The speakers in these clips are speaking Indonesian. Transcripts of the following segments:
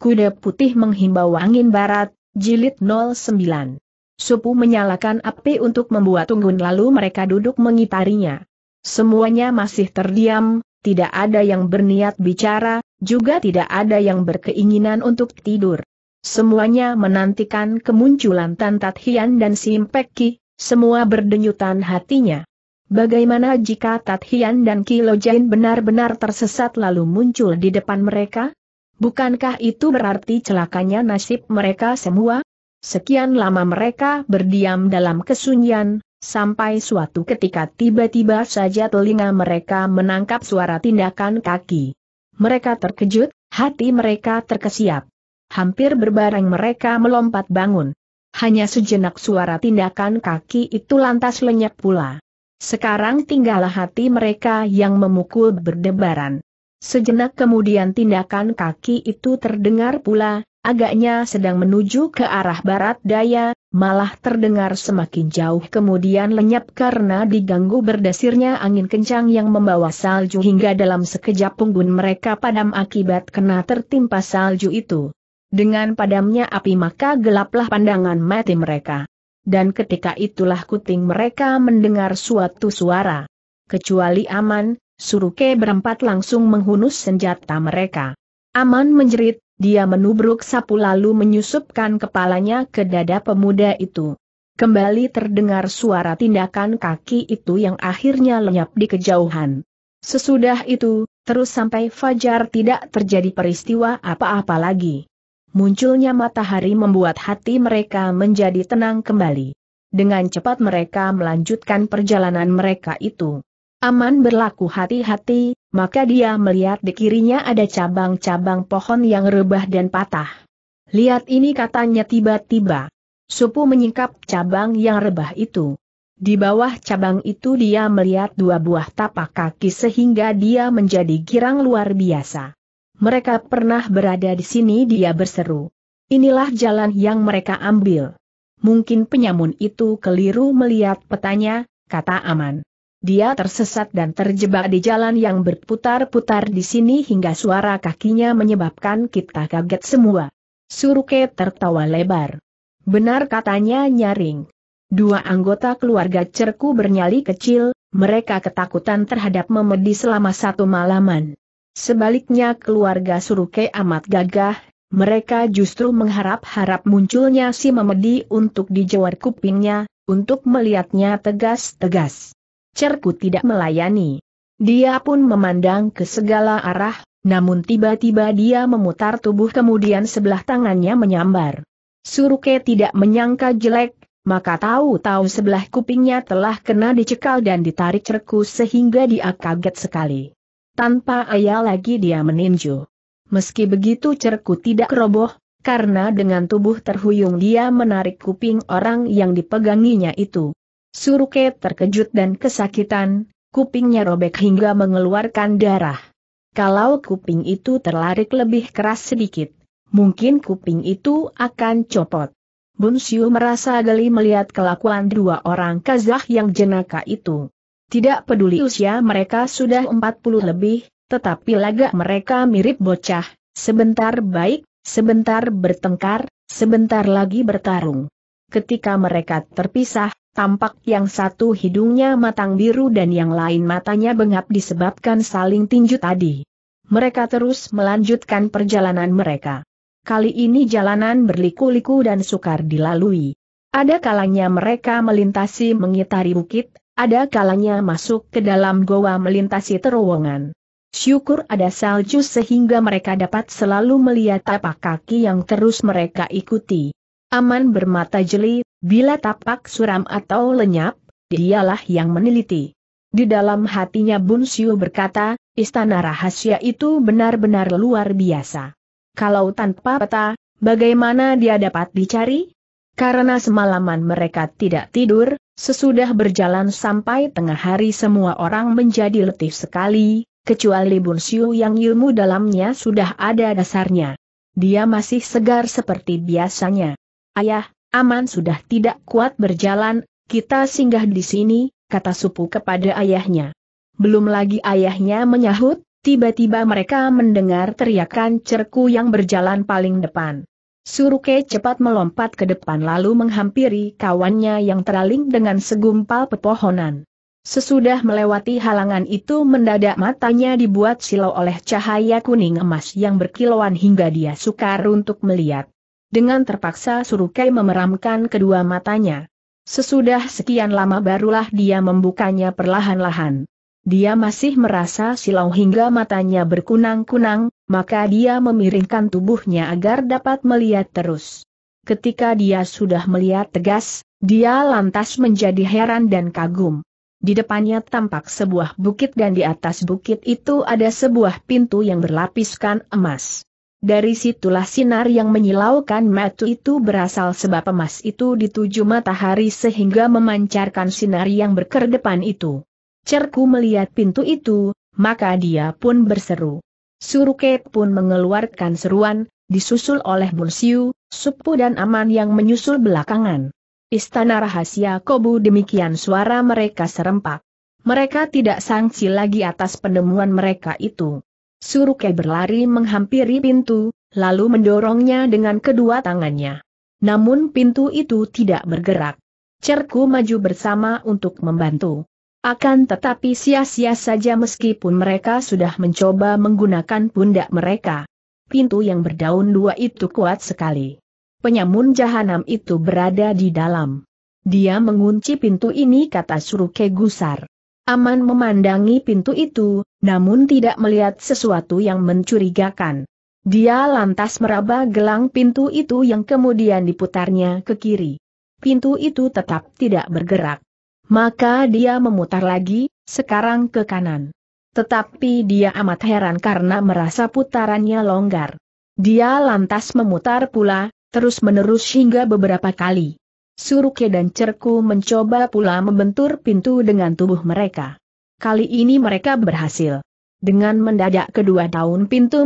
Kuda putih menghimbau angin barat, jilid 09. Supu menyalakan api untuk membuat unggun lalu mereka duduk mengitarinya. Semuanya masih terdiam, tidak ada yang berniat bicara, juga tidak ada yang berkeinginan untuk tidur. Semuanya menantikan kemunculan Tantat Hian dan Simpeki, semua berdenyutan hatinya. Bagaimana jika Hian dan Kilojain benar-benar tersesat lalu muncul di depan mereka? Bukankah itu berarti celakanya nasib mereka semua? Sekian lama mereka berdiam dalam kesunyian, sampai suatu ketika tiba-tiba saja telinga mereka menangkap suara tindakan kaki. Mereka terkejut, hati mereka terkesiap. Hampir berbareng mereka melompat bangun. Hanya sejenak suara tindakan kaki itu lantas lenyap pula. Sekarang tinggallah hati mereka yang memukul berdebaran. Sejenak kemudian tindakan kaki itu terdengar pula, agaknya sedang menuju ke arah barat daya, malah terdengar semakin jauh kemudian lenyap karena diganggu berdesirnya angin kencang yang membawa salju hingga dalam sekejap punggun mereka padam akibat kena tertimpa salju itu. Dengan padamnya api maka gelaplah pandangan mati mereka. Dan ketika itulah kuting mereka mendengar suatu suara. Kecuali aman, Suruke berempat langsung menghunus senjata mereka. Aman menjerit, dia menubruk sapu lalu menyusupkan kepalanya ke dada pemuda itu. Kembali terdengar suara tindakan kaki itu yang akhirnya lenyap di kejauhan. Sesudah itu, terus sampai fajar tidak terjadi peristiwa apa-apa lagi. Munculnya matahari membuat hati mereka menjadi tenang kembali. Dengan cepat mereka melanjutkan perjalanan mereka itu. Aman berlaku hati-hati, maka dia melihat di kirinya ada cabang-cabang pohon yang rebah dan patah. Lihat ini katanya tiba-tiba. Supu menyingkap cabang yang rebah itu. Di bawah cabang itu dia melihat dua buah tapak kaki sehingga dia menjadi girang luar biasa. Mereka pernah berada di sini dia berseru. Inilah jalan yang mereka ambil. Mungkin penyamun itu keliru melihat petanya, kata Aman. Dia tersesat dan terjebak di jalan yang berputar-putar di sini hingga suara kakinya menyebabkan kita kaget semua. Suruke tertawa lebar. Benar katanya nyaring. Dua anggota keluarga cerku bernyali kecil, mereka ketakutan terhadap memedi selama satu malaman. Sebaliknya keluarga Suruke amat gagah, mereka justru mengharap-harap munculnya si memedi untuk dijawar kupingnya, untuk melihatnya tegas-tegas cerku tidak melayani. Dia pun memandang ke segala arah, namun tiba-tiba dia memutar tubuh kemudian sebelah tangannya menyambar. Suruke tidak menyangka jelek, maka tahu-tahu sebelah kupingnya telah kena dicekal dan ditarik cerku sehingga dia kaget sekali. Tanpa ayah lagi dia meninju. Meski begitu cerku tidak roboh, karena dengan tubuh terhuyung dia menarik kuping orang yang dipeganginya itu. Suruke terkejut dan kesakitan, kupingnya robek hingga mengeluarkan darah. Kalau kuping itu terlarik lebih keras sedikit, mungkin kuping itu akan copot. Bunsiu merasa geli melihat kelakuan dua orang Kazah yang jenaka itu. Tidak peduli usia mereka sudah 40 lebih, tetapi laga mereka mirip bocah, sebentar baik, sebentar bertengkar, sebentar lagi bertarung. Ketika mereka terpisah, Tampak yang satu hidungnya matang biru dan yang lain matanya bengap disebabkan saling tinju tadi. Mereka terus melanjutkan perjalanan mereka. Kali ini jalanan berliku-liku dan sukar dilalui. Ada kalanya mereka melintasi mengitari bukit, ada kalanya masuk ke dalam goa melintasi terowongan. Syukur ada salju sehingga mereka dapat selalu melihat tapak kaki yang terus mereka ikuti. Aman bermata jeli Bila tapak suram atau lenyap, dialah yang meneliti. Di dalam hatinya Bun Siu berkata, istana rahasia itu benar-benar luar biasa. Kalau tanpa peta, bagaimana dia dapat dicari? Karena semalaman mereka tidak tidur, sesudah berjalan sampai tengah hari semua orang menjadi letih sekali, kecuali Bun Siu yang ilmu dalamnya sudah ada dasarnya. Dia masih segar seperti biasanya. Ayah, Aman sudah tidak kuat berjalan, kita singgah di sini, kata Supu kepada ayahnya. Belum lagi ayahnya menyahut, tiba-tiba mereka mendengar teriakan cerku yang berjalan paling depan. Suruke cepat melompat ke depan lalu menghampiri kawannya yang teraling dengan segumpal pepohonan. Sesudah melewati halangan itu mendadak matanya dibuat silau oleh cahaya kuning emas yang berkilauan hingga dia sukar untuk melihat. Dengan terpaksa Surukai memeramkan kedua matanya. Sesudah sekian lama barulah dia membukanya perlahan-lahan. Dia masih merasa silau hingga matanya berkunang-kunang, maka dia memiringkan tubuhnya agar dapat melihat terus. Ketika dia sudah melihat tegas, dia lantas menjadi heran dan kagum. Di depannya tampak sebuah bukit dan di atas bukit itu ada sebuah pintu yang berlapiskan emas. Dari situlah sinar yang menyilaukan metu itu berasal sebab emas itu dituju matahari sehingga memancarkan sinar yang berkerdepan itu. Cerku melihat pintu itu, maka dia pun berseru. Suruke pun mengeluarkan seruan, disusul oleh Bunsiu, Supu dan Aman yang menyusul belakangan. Istana rahasia Kobu demikian suara mereka serempak. Mereka tidak sangsi lagi atas penemuan mereka itu. Suruke berlari menghampiri pintu, lalu mendorongnya dengan kedua tangannya. Namun pintu itu tidak bergerak. Cerku maju bersama untuk membantu. Akan tetapi sia-sia saja meskipun mereka sudah mencoba menggunakan pundak mereka. Pintu yang berdaun dua itu kuat sekali. Penyamun jahanam itu berada di dalam. Dia mengunci pintu ini kata Suruke gusar. Aman memandangi pintu itu, namun tidak melihat sesuatu yang mencurigakan. Dia lantas meraba gelang pintu itu yang kemudian diputarnya ke kiri. Pintu itu tetap tidak bergerak. Maka dia memutar lagi, sekarang ke kanan. Tetapi dia amat heran karena merasa putarannya longgar. Dia lantas memutar pula, terus-menerus hingga beberapa kali. Suruke dan Cerku mencoba pula membentur pintu dengan tubuh mereka. Kali ini mereka berhasil. Dengan mendadak kedua daun pintu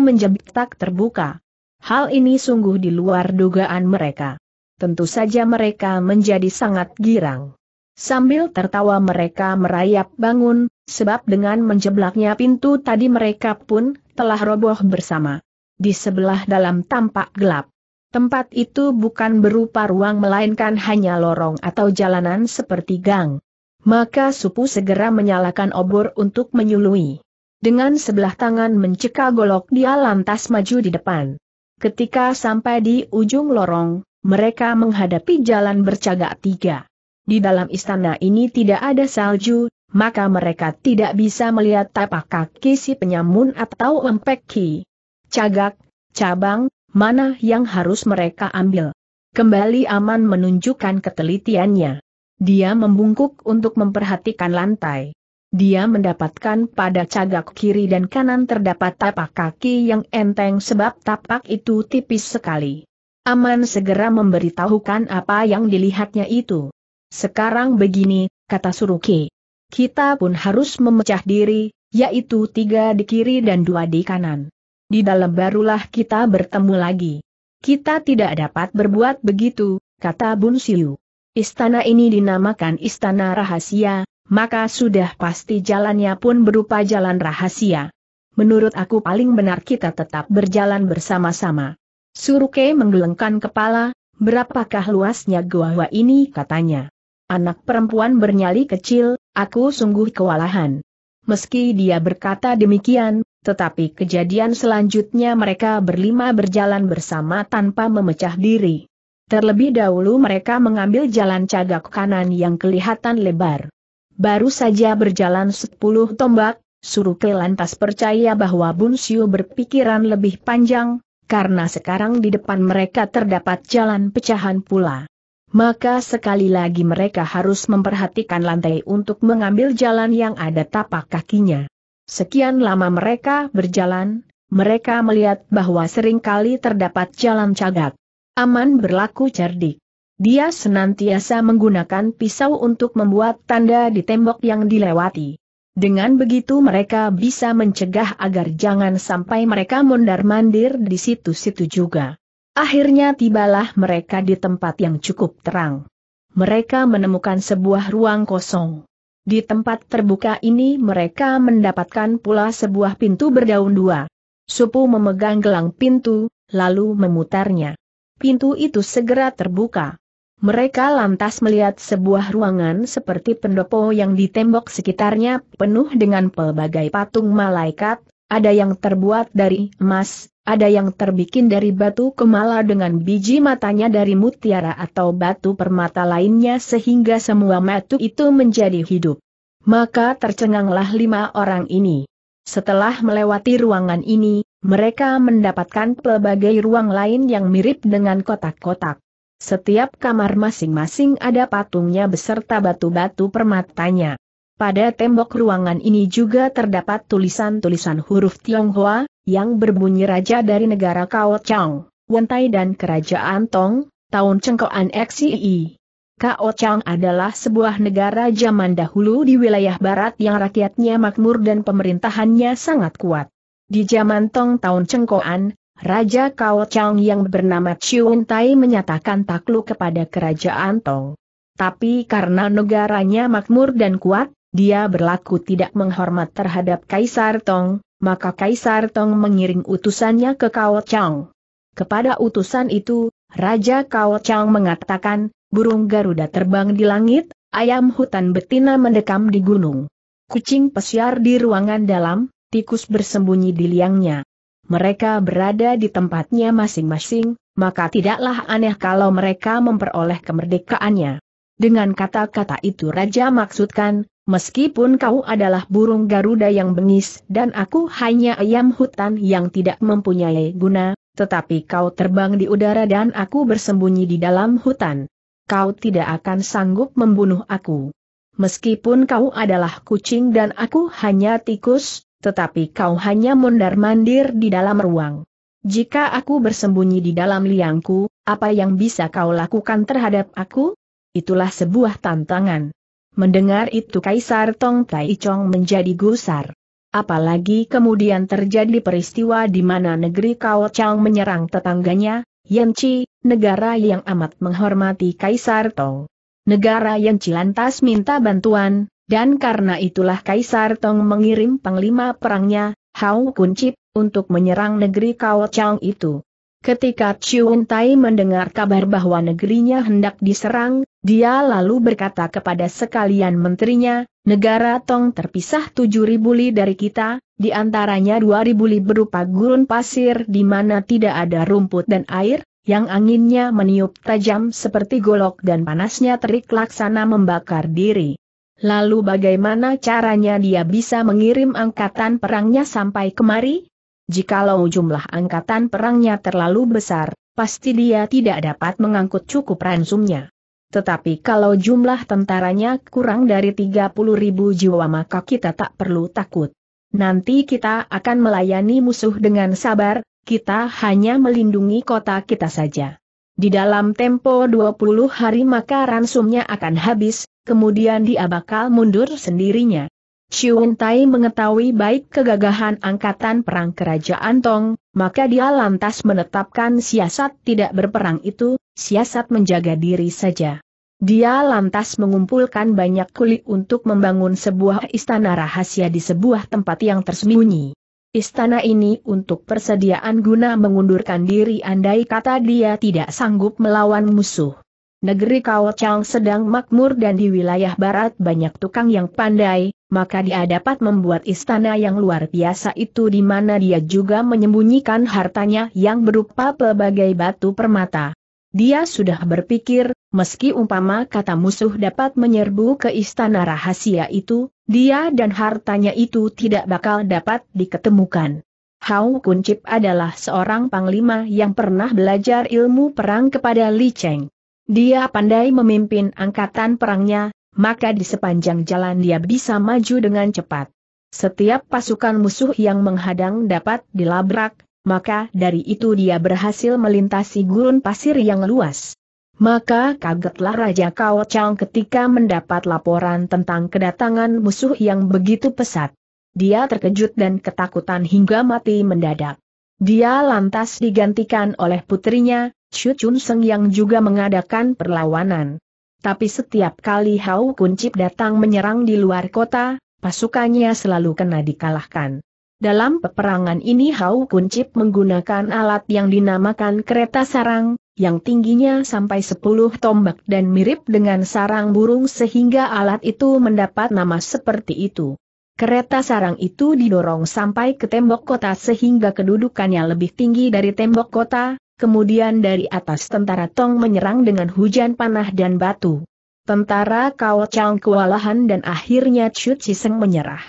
tak terbuka. Hal ini sungguh di luar dugaan mereka. Tentu saja mereka menjadi sangat girang. Sambil tertawa mereka merayap bangun, sebab dengan menjeblaknya pintu tadi mereka pun telah roboh bersama. Di sebelah dalam tampak gelap. Tempat itu bukan berupa ruang melainkan hanya lorong atau jalanan seperti gang. Maka Supu segera menyalakan obor untuk menyului. Dengan sebelah tangan mencekal golok dia lantas maju di depan. Ketika sampai di ujung lorong, mereka menghadapi jalan bercagak tiga. Di dalam istana ini tidak ada salju, maka mereka tidak bisa melihat tapak kaki si penyamun atau empeki. Cagak, cabang, mana yang harus mereka ambil. Kembali Aman menunjukkan ketelitiannya. Dia membungkuk untuk memperhatikan lantai. Dia mendapatkan pada cagak kiri dan kanan terdapat tapak kaki yang enteng sebab tapak itu tipis sekali. Aman segera memberitahukan apa yang dilihatnya itu. Sekarang begini, kata Suruki. Kita pun harus memecah diri, yaitu tiga di kiri dan dua di kanan di dalam barulah kita bertemu lagi. Kita tidak dapat berbuat begitu, kata Bun Siu. Istana ini dinamakan Istana Rahasia, maka sudah pasti jalannya pun berupa jalan rahasia. Menurut aku paling benar kita tetap berjalan bersama-sama. Suruke menggelengkan kepala, berapakah luasnya gua ini katanya. Anak perempuan bernyali kecil, aku sungguh kewalahan. Meski dia berkata demikian, tetapi kejadian selanjutnya mereka berlima berjalan bersama tanpa memecah diri. Terlebih dahulu mereka mengambil jalan cagak kanan yang kelihatan lebar. Baru saja berjalan sepuluh tombak, suruh ke lantas percaya bahwa Siu berpikiran lebih panjang, karena sekarang di depan mereka terdapat jalan pecahan pula. Maka sekali lagi mereka harus memperhatikan lantai untuk mengambil jalan yang ada tapak kakinya. Sekian lama mereka berjalan, mereka melihat bahwa seringkali terdapat jalan cagak. Aman berlaku cerdik. Dia senantiasa menggunakan pisau untuk membuat tanda di tembok yang dilewati. Dengan begitu mereka bisa mencegah agar jangan sampai mereka mondar-mandir di situ-situ juga. Akhirnya tibalah mereka di tempat yang cukup terang. Mereka menemukan sebuah ruang kosong. Di tempat terbuka ini mereka mendapatkan pula sebuah pintu berdaun dua. Supu memegang gelang pintu, lalu memutarnya. Pintu itu segera terbuka. Mereka lantas melihat sebuah ruangan seperti pendopo yang ditembok sekitarnya penuh dengan pelbagai patung malaikat, ada yang terbuat dari emas, ada yang terbikin dari batu kemala dengan biji matanya dari mutiara atau batu permata lainnya sehingga semua matu itu menjadi hidup. Maka tercenganglah lima orang ini. Setelah melewati ruangan ini, mereka mendapatkan pelbagai ruang lain yang mirip dengan kotak-kotak. Setiap kamar masing-masing ada patungnya beserta batu-batu permatanya. Pada tembok ruangan ini juga terdapat tulisan-tulisan huruf Tionghoa, yang berbunyi Raja dari negara Kao Chang, Wentai dan Kerajaan Tong, tahun cengkoan XII. Kao Chang adalah sebuah negara zaman dahulu di wilayah barat yang rakyatnya makmur dan pemerintahannya sangat kuat. Di zaman Tong tahun cengkoan, Raja Kao Chang yang bernama Chiun Tai menyatakan takluk kepada kerajaan Tong. Tapi karena negaranya makmur dan kuat, dia berlaku tidak menghormat terhadap Kaisar Tong, maka Kaisar Tong mengiring utusannya ke Kao Chang. Kepada utusan itu, Raja Kao Chang mengatakan, burung Garuda terbang di langit, ayam hutan betina mendekam di gunung. Kucing pesiar di ruangan dalam, tikus bersembunyi di liangnya. Mereka berada di tempatnya masing-masing, maka tidaklah aneh kalau mereka memperoleh kemerdekaannya. Dengan kata-kata itu Raja maksudkan, Meskipun kau adalah burung Garuda yang bengis dan aku hanya ayam hutan yang tidak mempunyai guna, tetapi kau terbang di udara dan aku bersembunyi di dalam hutan. Kau tidak akan sanggup membunuh aku. Meskipun kau adalah kucing dan aku hanya tikus, tetapi kau hanya mondar-mandir di dalam ruang. Jika aku bersembunyi di dalam liangku, apa yang bisa kau lakukan terhadap aku? Itulah sebuah tantangan. Mendengar itu Kaisar Tong Tai Chong menjadi gusar. Apalagi kemudian terjadi peristiwa di mana negeri Kao Chang menyerang tetangganya, Yanchi, negara yang amat menghormati Kaisar Tong. Negara Yanchi lantas minta bantuan, dan karena itulah Kaisar Tong mengirim panglima perangnya, Hao Kuncip, untuk menyerang negeri Kao Chang itu. Ketika Chiun Tai mendengar kabar bahwa negerinya hendak diserang, dia lalu berkata kepada sekalian menterinya, negara Tong terpisah 7.000 li dari kita, di antaranya 2.000 li berupa gurun pasir di mana tidak ada rumput dan air, yang anginnya meniup tajam seperti golok dan panasnya terik laksana membakar diri. Lalu bagaimana caranya dia bisa mengirim angkatan perangnya sampai kemari? Jikalau jumlah angkatan perangnya terlalu besar, pasti dia tidak dapat mengangkut cukup ransumnya. Tetapi kalau jumlah tentaranya kurang dari 30 ribu jiwa maka kita tak perlu takut. Nanti kita akan melayani musuh dengan sabar, kita hanya melindungi kota kita saja. Di dalam tempo 20 hari maka ransumnya akan habis, kemudian dia bakal mundur sendirinya. Chiun Tai mengetahui baik kegagahan angkatan perang kerajaan Tong, maka dia lantas menetapkan siasat tidak berperang itu, siasat menjaga diri saja. Dia lantas mengumpulkan banyak kulit untuk membangun sebuah istana rahasia di sebuah tempat yang tersembunyi. Istana ini untuk persediaan guna mengundurkan diri andai kata dia tidak sanggup melawan musuh negeri Kao Chang sedang makmur dan di wilayah barat banyak tukang yang pandai, maka dia dapat membuat istana yang luar biasa itu di mana dia juga menyembunyikan hartanya yang berupa pelbagai batu permata. Dia sudah berpikir, meski umpama kata musuh dapat menyerbu ke istana rahasia itu, dia dan hartanya itu tidak bakal dapat diketemukan. Hao Kuncip adalah seorang panglima yang pernah belajar ilmu perang kepada Li Cheng. Dia pandai memimpin angkatan perangnya, maka di sepanjang jalan dia bisa maju dengan cepat. Setiap pasukan musuh yang menghadang dapat dilabrak, maka dari itu dia berhasil melintasi gurun pasir yang luas. Maka kagetlah Raja Kao Chang ketika mendapat laporan tentang kedatangan musuh yang begitu pesat. Dia terkejut dan ketakutan hingga mati mendadak. Dia lantas digantikan oleh putrinya, Chu Chun Seng yang juga mengadakan perlawanan. Tapi setiap kali Hao Kuncip datang menyerang di luar kota, pasukannya selalu kena dikalahkan. Dalam peperangan ini Hao Kuncip menggunakan alat yang dinamakan kereta sarang, yang tingginya sampai 10 tombak dan mirip dengan sarang burung sehingga alat itu mendapat nama seperti itu. Kereta sarang itu didorong sampai ke tembok kota sehingga kedudukannya lebih tinggi dari tembok kota, kemudian dari atas tentara Tong menyerang dengan hujan panah dan batu. Tentara Kao Chang kewalahan dan akhirnya Chu Chiseng menyerah.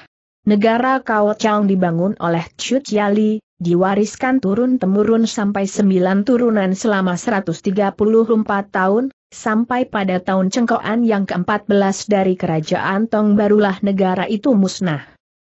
Negara Kao Chang dibangun oleh Chu Yali, diwariskan turun-temurun sampai sembilan turunan selama 134 tahun, sampai pada tahun cengkoan yang ke-14 dari kerajaan Tong barulah negara itu musnah.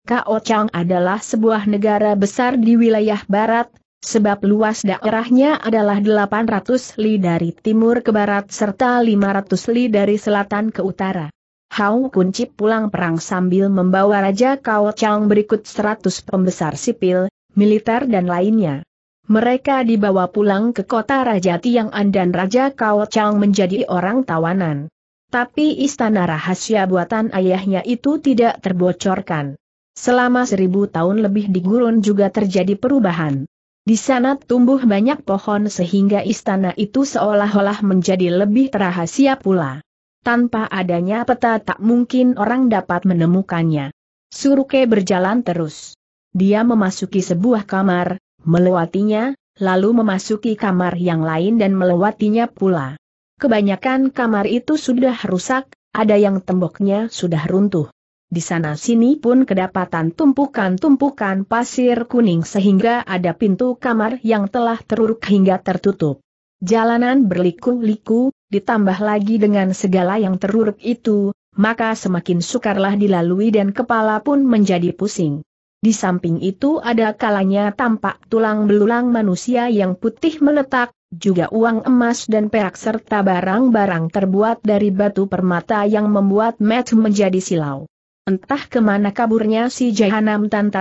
Kao Chang adalah sebuah negara besar di wilayah barat, sebab luas daerahnya adalah 800 li dari timur ke barat serta 500 li dari selatan ke utara. Hau Kunci pulang perang sambil membawa Raja Kao Chang berikut 100 pembesar sipil, militer dan lainnya. Mereka dibawa pulang ke kota Raja Tiang'an dan Raja Kao Chang menjadi orang tawanan. Tapi istana rahasia buatan ayahnya itu tidak terbocorkan. Selama seribu tahun lebih di gurun juga terjadi perubahan. Di sana tumbuh banyak pohon sehingga istana itu seolah-olah menjadi lebih rahasia pula. Tanpa adanya peta tak mungkin orang dapat menemukannya. Suruke berjalan terus. Dia memasuki sebuah kamar, melewatinya, lalu memasuki kamar yang lain dan melewatinya pula. Kebanyakan kamar itu sudah rusak, ada yang temboknya sudah runtuh. Di sana-sini pun kedapatan tumpukan-tumpukan pasir kuning sehingga ada pintu kamar yang telah teruruk hingga tertutup. Jalanan berliku-liku, ditambah lagi dengan segala yang teruruk itu, maka semakin sukarlah dilalui dan kepala pun menjadi pusing. Di samping itu ada kalanya tampak tulang belulang manusia yang putih meletak, juga uang emas dan perak serta barang-barang terbuat dari batu permata yang membuat Matt menjadi silau. Entah kemana kaburnya si Jahanam Tan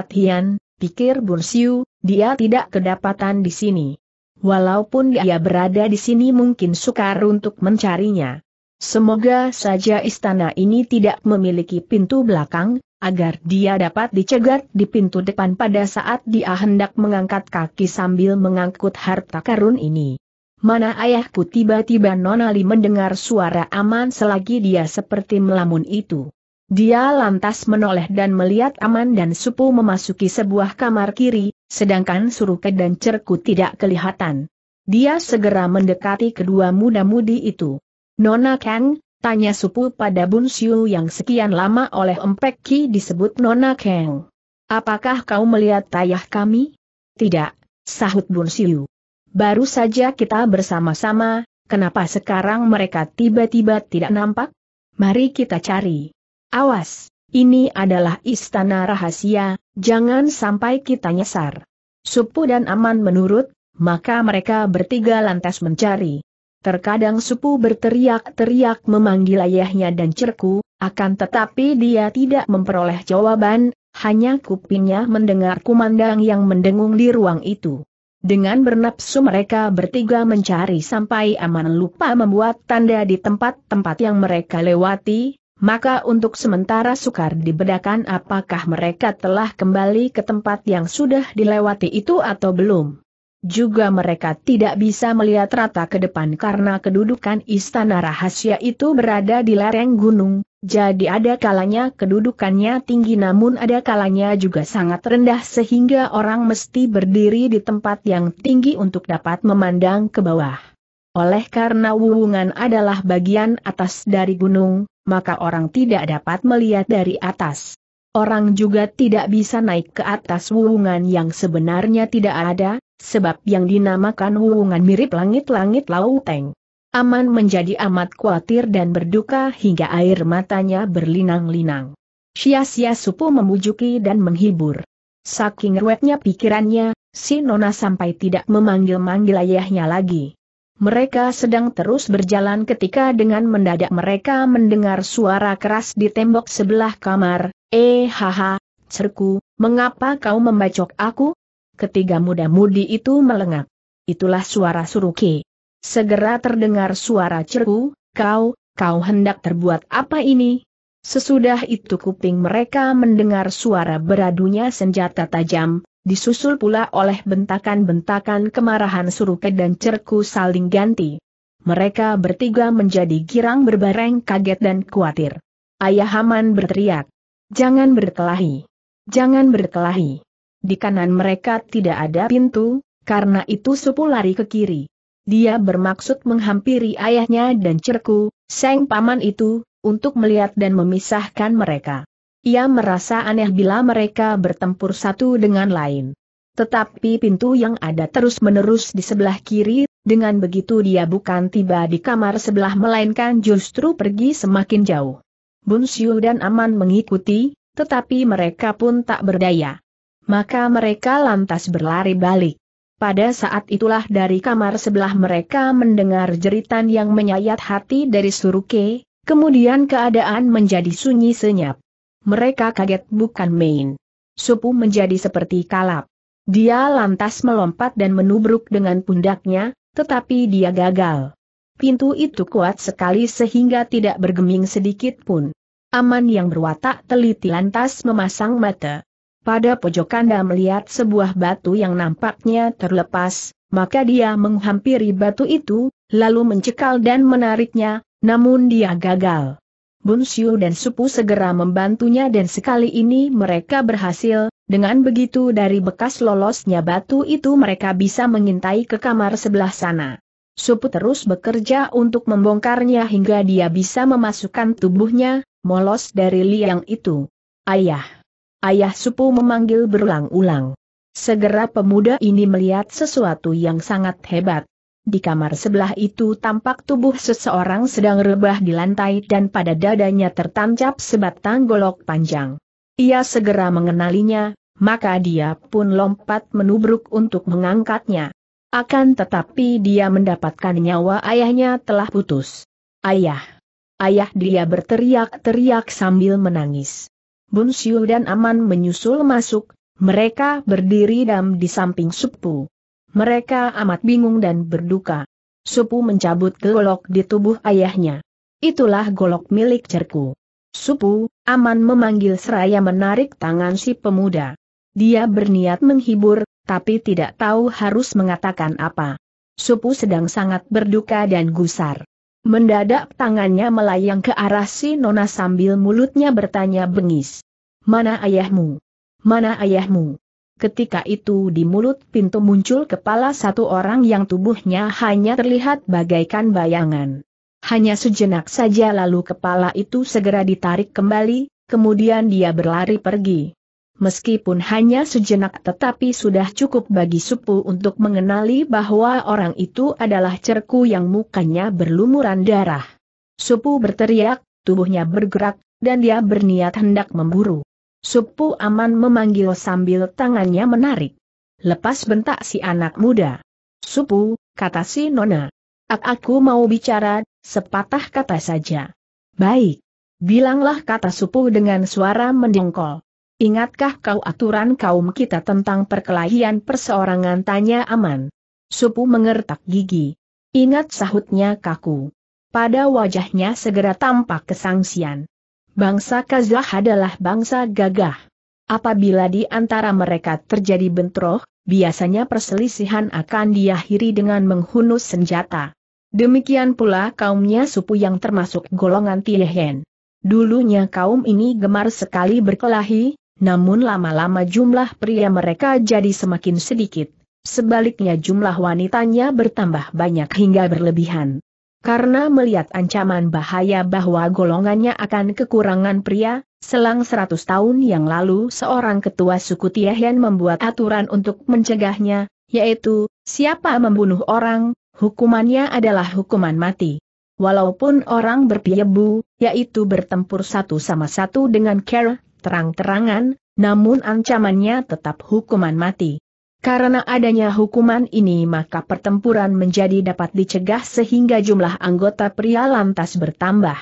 pikir Bursiu, dia tidak kedapatan di sini. Walaupun dia berada di sini mungkin sukar untuk mencarinya. Semoga saja istana ini tidak memiliki pintu belakang, agar dia dapat dicegat di pintu depan pada saat dia hendak mengangkat kaki sambil mengangkut harta karun ini. Mana ayahku tiba-tiba Nonali mendengar suara aman selagi dia seperti melamun itu. Dia lantas menoleh dan melihat aman dan supu memasuki sebuah kamar kiri, sedangkan suruke dan cerku tidak kelihatan. Dia segera mendekati kedua muda-mudi itu. Nona Kang, Tanya Supu pada Bun Siu yang sekian lama oleh Empek Ki disebut Nona Kang. Apakah kau melihat tayah kami? Tidak, sahut Bun Siu. Baru saja kita bersama-sama, kenapa sekarang mereka tiba-tiba tidak nampak? Mari kita cari. Awas, ini adalah istana rahasia, jangan sampai kita nyasar. Supu dan Aman menurut, maka mereka bertiga lantas mencari. Terkadang Supu berteriak-teriak memanggil ayahnya dan cerku, akan tetapi dia tidak memperoleh jawaban, hanya kupingnya mendengar kumandang yang mendengung di ruang itu. Dengan bernapsu mereka bertiga mencari sampai aman lupa membuat tanda di tempat-tempat yang mereka lewati, maka untuk sementara sukar dibedakan apakah mereka telah kembali ke tempat yang sudah dilewati itu atau belum. Juga mereka tidak bisa melihat rata ke depan karena kedudukan istana rahasia itu berada di lereng gunung, jadi ada kalanya kedudukannya tinggi namun ada kalanya juga sangat rendah sehingga orang mesti berdiri di tempat yang tinggi untuk dapat memandang ke bawah. Oleh karena wuwungan adalah bagian atas dari gunung, maka orang tidak dapat melihat dari atas orang juga tidak bisa naik ke atas wuungan yang sebenarnya tidak ada, sebab yang dinamakan wuungan mirip langit-langit lauteng. Aman menjadi amat khawatir dan berduka hingga air matanya berlinang-linang. Sia-sia Supu memujuki dan menghibur. Saking ruwetnya pikirannya, si Nona sampai tidak memanggil-manggil ayahnya lagi. Mereka sedang terus berjalan ketika dengan mendadak mereka mendengar suara keras di tembok sebelah kamar, Eh haha, cerku, mengapa kau membacok aku? Ketiga muda-mudi itu melengak. Itulah suara Suruki. Segera terdengar suara cerku, kau, kau hendak terbuat apa ini? Sesudah itu kuping mereka mendengar suara beradunya senjata tajam, disusul pula oleh bentakan-bentakan kemarahan Suruke dan Cerku saling ganti. Mereka bertiga menjadi girang berbareng kaget dan khawatir. Ayah haman berteriak, Jangan berkelahi. Jangan berkelahi. Di kanan mereka tidak ada pintu, karena itu Supu lari ke kiri. Dia bermaksud menghampiri ayahnya dan cerku, Seng Paman itu, untuk melihat dan memisahkan mereka. Ia merasa aneh bila mereka bertempur satu dengan lain. Tetapi pintu yang ada terus-menerus di sebelah kiri, dengan begitu dia bukan tiba di kamar sebelah melainkan justru pergi semakin jauh. Bun Bunsiu dan Aman mengikuti, tetapi mereka pun tak berdaya. Maka mereka lantas berlari balik. Pada saat itulah dari kamar sebelah mereka mendengar jeritan yang menyayat hati dari Suruke, kemudian keadaan menjadi sunyi senyap. Mereka kaget bukan main. Supu menjadi seperti kalap. Dia lantas melompat dan menubruk dengan pundaknya, tetapi dia gagal pintu itu kuat sekali sehingga tidak bergeming sedikit pun. Aman yang berwatak teliti lantas memasang mata. Pada pojok kandang melihat sebuah batu yang nampaknya terlepas, maka dia menghampiri batu itu, lalu mencekal dan menariknya, namun dia gagal. Bunsiu dan Supu segera membantunya dan sekali ini mereka berhasil, dengan begitu dari bekas lolosnya batu itu mereka bisa mengintai ke kamar sebelah sana. Supu terus bekerja untuk membongkarnya hingga dia bisa memasukkan tubuhnya, molos dari liang itu. Ayah! Ayah Supu memanggil berulang-ulang. Segera pemuda ini melihat sesuatu yang sangat hebat. Di kamar sebelah itu tampak tubuh seseorang sedang rebah di lantai dan pada dadanya tertancap sebatang golok panjang. Ia segera mengenalinya, maka dia pun lompat menubruk untuk mengangkatnya. Akan tetapi dia mendapatkan nyawa ayahnya telah putus. Ayah! Ayah dia berteriak-teriak sambil menangis. Bun Xiu dan Aman menyusul masuk, mereka berdiri dam di samping Supu. Mereka amat bingung dan berduka. Supu mencabut golok di tubuh ayahnya. Itulah golok milik cerku. Supu, Aman memanggil seraya menarik tangan si pemuda. Dia berniat menghibur, tapi tidak tahu harus mengatakan apa. Supu sedang sangat berduka dan gusar. Mendadak tangannya melayang ke arah si Nona sambil mulutnya bertanya bengis. Mana ayahmu? Mana ayahmu? Ketika itu di mulut pintu muncul kepala satu orang yang tubuhnya hanya terlihat bagaikan bayangan. Hanya sejenak saja lalu kepala itu segera ditarik kembali, kemudian dia berlari pergi. Meskipun hanya sejenak tetapi sudah cukup bagi Supu untuk mengenali bahwa orang itu adalah cerku yang mukanya berlumuran darah. Supu berteriak, tubuhnya bergerak, dan dia berniat hendak memburu. Supu aman memanggil sambil tangannya menarik. Lepas bentak si anak muda. Supu, kata si nona. Ak aku mau bicara, sepatah kata saja. Baik. Bilanglah kata Supu dengan suara mendengkol. Ingatkah kau aturan kaum kita tentang perkelahian perseorangan tanya aman? Supu mengertak gigi. Ingat sahutnya kaku. Pada wajahnya segera tampak kesangsian. Bangsa Kazah adalah bangsa gagah. Apabila di antara mereka terjadi bentroh, biasanya perselisihan akan diakhiri dengan menghunus senjata. Demikian pula kaumnya supu yang termasuk golongan Tiehen. Dulunya kaum ini gemar sekali berkelahi, namun lama-lama jumlah pria mereka jadi semakin sedikit. Sebaliknya jumlah wanitanya bertambah banyak hingga berlebihan. Karena melihat ancaman bahaya bahwa golongannya akan kekurangan pria, selang seratus tahun yang lalu seorang ketua suku Tiahian membuat aturan untuk mencegahnya, yaitu, siapa membunuh orang, hukumannya adalah hukuman mati. Walaupun orang berpiebu, yaitu bertempur satu sama satu dengan Kera terang-terangan, namun ancamannya tetap hukuman mati. Karena adanya hukuman ini maka pertempuran menjadi dapat dicegah sehingga jumlah anggota pria lantas bertambah.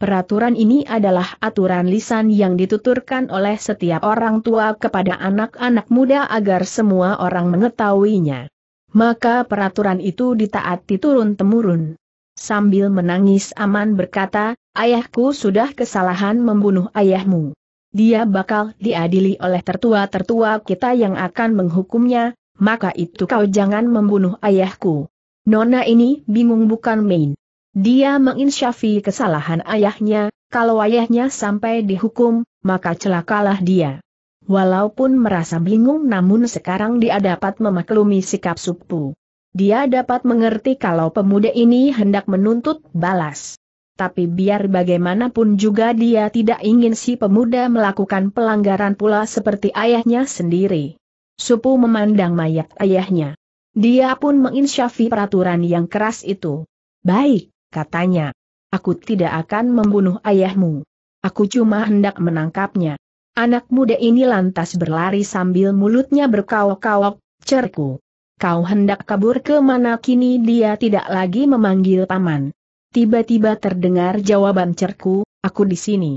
Peraturan ini adalah aturan lisan yang dituturkan oleh setiap orang tua kepada anak-anak muda agar semua orang mengetahuinya. Maka peraturan itu ditaati turun-temurun. Sambil menangis Aman berkata, ayahku sudah kesalahan membunuh ayahmu dia bakal diadili oleh tertua-tertua kita yang akan menghukumnya, maka itu kau jangan membunuh ayahku. Nona ini bingung bukan main. Dia menginsyafi kesalahan ayahnya, kalau ayahnya sampai dihukum, maka celakalah dia. Walaupun merasa bingung namun sekarang dia dapat memaklumi sikap supu. Dia dapat mengerti kalau pemuda ini hendak menuntut balas tapi biar bagaimanapun juga dia tidak ingin si pemuda melakukan pelanggaran pula seperti ayahnya sendiri. Supu memandang mayat ayahnya. Dia pun menginsyafi peraturan yang keras itu. Baik, katanya. Aku tidak akan membunuh ayahmu. Aku cuma hendak menangkapnya. Anak muda ini lantas berlari sambil mulutnya berkawok-kawok, cerku. Kau hendak kabur ke mana kini dia tidak lagi memanggil paman Tiba-tiba terdengar jawaban cerku, aku di sini.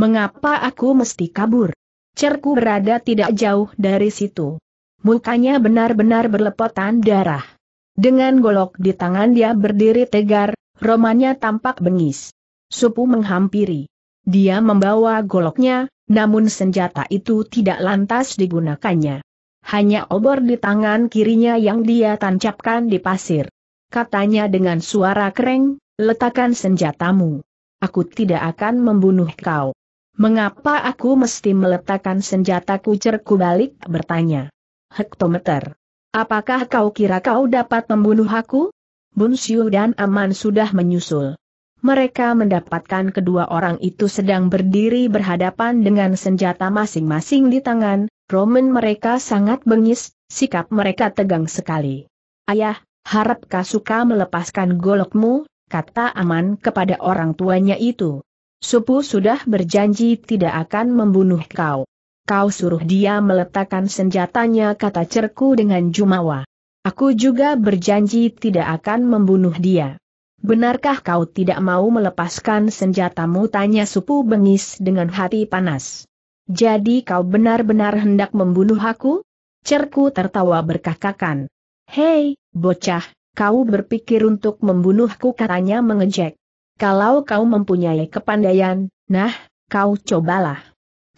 Mengapa aku mesti kabur? Cerku berada tidak jauh dari situ. Mukanya benar-benar berlepotan darah. Dengan golok di tangan dia berdiri tegar, Romanya tampak bengis. Supu menghampiri. Dia membawa goloknya, namun senjata itu tidak lantas digunakannya. Hanya obor di tangan kirinya yang dia tancapkan di pasir. Katanya dengan suara kering. Letakkan senjatamu. Aku tidak akan membunuh kau. Mengapa aku mesti meletakkan senjataku cerku balik bertanya. Hektometer. Apakah kau kira kau dapat membunuh aku? Bunsiu dan Aman sudah menyusul. Mereka mendapatkan kedua orang itu sedang berdiri berhadapan dengan senjata masing-masing di tangan, Roman mereka sangat bengis, sikap mereka tegang sekali. Ayah, harap kau suka melepaskan golokmu, kata Aman kepada orang tuanya itu. Supu sudah berjanji tidak akan membunuh kau. Kau suruh dia meletakkan senjatanya kata cerku dengan jumawa. Aku juga berjanji tidak akan membunuh dia. Benarkah kau tidak mau melepaskan senjatamu? Tanya Supu bengis dengan hati panas. Jadi kau benar-benar hendak membunuh aku? Cerku tertawa berkakakan. Hei, bocah, kau berpikir untuk membunuhku katanya mengejek. Kalau kau mempunyai kepandaian, nah, kau cobalah.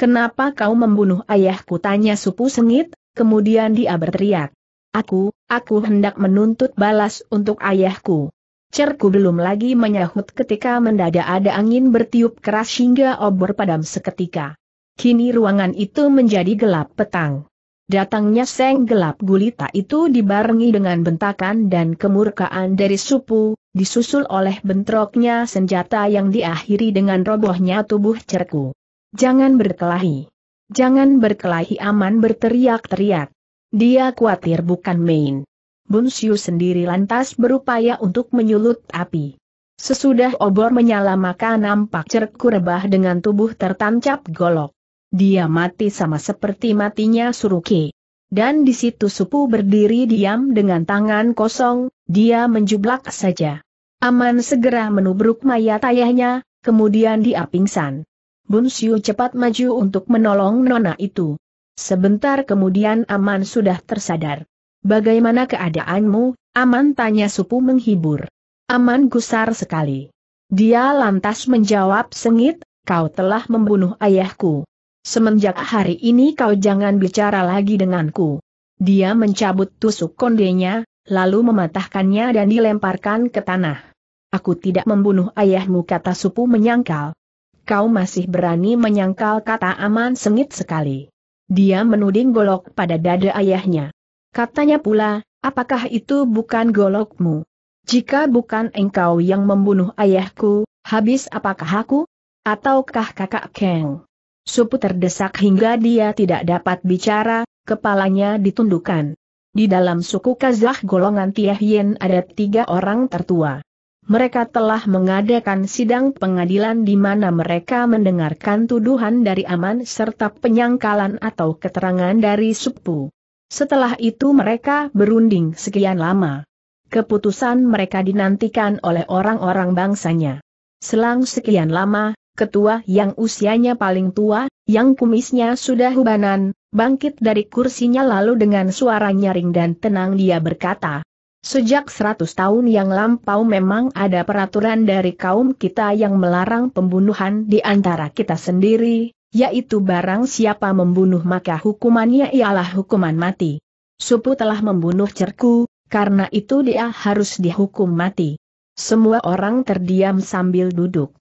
Kenapa kau membunuh ayahku tanya supu sengit, kemudian dia berteriak. Aku, aku hendak menuntut balas untuk ayahku. Cerku belum lagi menyahut ketika mendadak ada angin bertiup keras hingga obor padam seketika. Kini ruangan itu menjadi gelap petang. Datangnya seng gelap gulita itu dibarengi dengan bentakan dan kemurkaan dari supu, disusul oleh bentroknya senjata yang diakhiri dengan robohnya tubuh cerku. Jangan berkelahi. Jangan berkelahi aman berteriak-teriak. Dia khawatir bukan main. Bunsyu sendiri lantas berupaya untuk menyulut api. Sesudah obor menyala maka nampak cerku rebah dengan tubuh tertancap golok. Dia mati sama seperti matinya Suruki. Dan di situ Supu berdiri diam dengan tangan kosong, dia menjublak saja. Aman segera menubruk mayat ayahnya, kemudian dia pingsan. Siu cepat maju untuk menolong nona itu. Sebentar kemudian Aman sudah tersadar. Bagaimana keadaanmu, Aman tanya Supu menghibur. Aman gusar sekali. Dia lantas menjawab sengit, kau telah membunuh ayahku. Semenjak hari ini kau jangan bicara lagi denganku. Dia mencabut tusuk kondenya, lalu mematahkannya dan dilemparkan ke tanah. Aku tidak membunuh ayahmu kata Supu menyangkal. Kau masih berani menyangkal kata Aman sengit sekali. Dia menuding golok pada dada ayahnya. Katanya pula, apakah itu bukan golokmu? Jika bukan engkau yang membunuh ayahku, habis apakah aku? Ataukah kakak Kang? Supu terdesak hingga dia tidak dapat bicara, kepalanya ditundukkan. Di dalam suku Kazakh golongan Tiahien ada tiga orang tertua. Mereka telah mengadakan sidang pengadilan di mana mereka mendengarkan tuduhan dari Aman serta penyangkalan atau keterangan dari Supu. Setelah itu mereka berunding sekian lama. Keputusan mereka dinantikan oleh orang-orang bangsanya. Selang sekian lama, ketua yang usianya paling tua, yang kumisnya sudah hubanan, bangkit dari kursinya lalu dengan suara nyaring dan tenang dia berkata, Sejak seratus tahun yang lampau memang ada peraturan dari kaum kita yang melarang pembunuhan di antara kita sendiri, yaitu barang siapa membunuh maka hukumannya ialah hukuman mati. Supu telah membunuh cerku, karena itu dia harus dihukum mati. Semua orang terdiam sambil duduk.